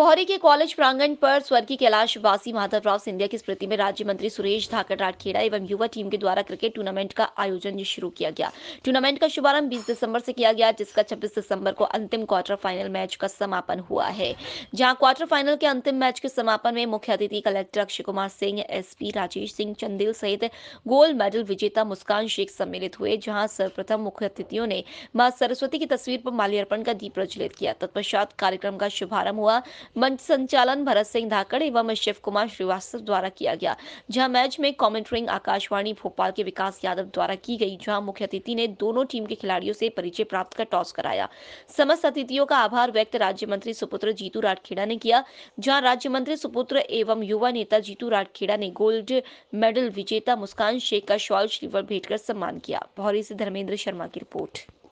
पोहरी के कॉलेज प्रांगण पर स्वर्गीय कैलाश वासी माधवराव सिंधिया की स्मृति में राज्य मंत्री सुरेश धाकड़ राठखेड़ा एवं युवा टीम के द्वारा क्रिकेट टूर्नामेंट का आयोजन शुरू किया गया टूर्नामेंट का शुभारंभ 20 दिसंबर से किया गया जिसका 26 दिसंबर को अंतिम क्वार्टर फाइनल मैच का समापन हुआ है जहाँ क्वार्टर फाइनल के अंतिम मैच के समापन में मुख्य अतिथि कलेक्टर अक्षय कुमार सिंह एसपी राजेश सिंह चंदेल सहित गोल्ड मेडल विजेता मुस्कान शेख सम्मिलित हुए जहाँ सर्वप्रथम मुख्य अतिथियों ने माँ सरस्वती की तस्वीर पर माल्यार्पण का दीप प्रज्वलित किया तत्पश्चात कार्यक्रम का शुभारंभ हुआ मंच संचालन भरत सिंह धाकड़ एवं शिव कुमार श्रीवास्तव द्वारा किया गया जहां मैच में कॉमेंट्रिंग आकाशवाणी भोपाल के विकास यादव द्वारा की गई जहां मुख्य अतिथि ने दोनों टीम के खिलाड़ियों से परिचय प्राप्त कर टॉस कराया समस्त अतिथियों का आभार व्यक्त राज्य मंत्री सुपुत्र जीतू राठखेड़ा ने किया जहाँ राज्य मंत्री सुपुत्र एवं युवा नेता जीतू राठखेड़ा ने गोल्ड मेडल विजेता मुस्कान शेख का शॉल श्रीवर भेंट कर सम्मान किया भौरी से धर्मेंद्र शर्मा की रिपोर्ट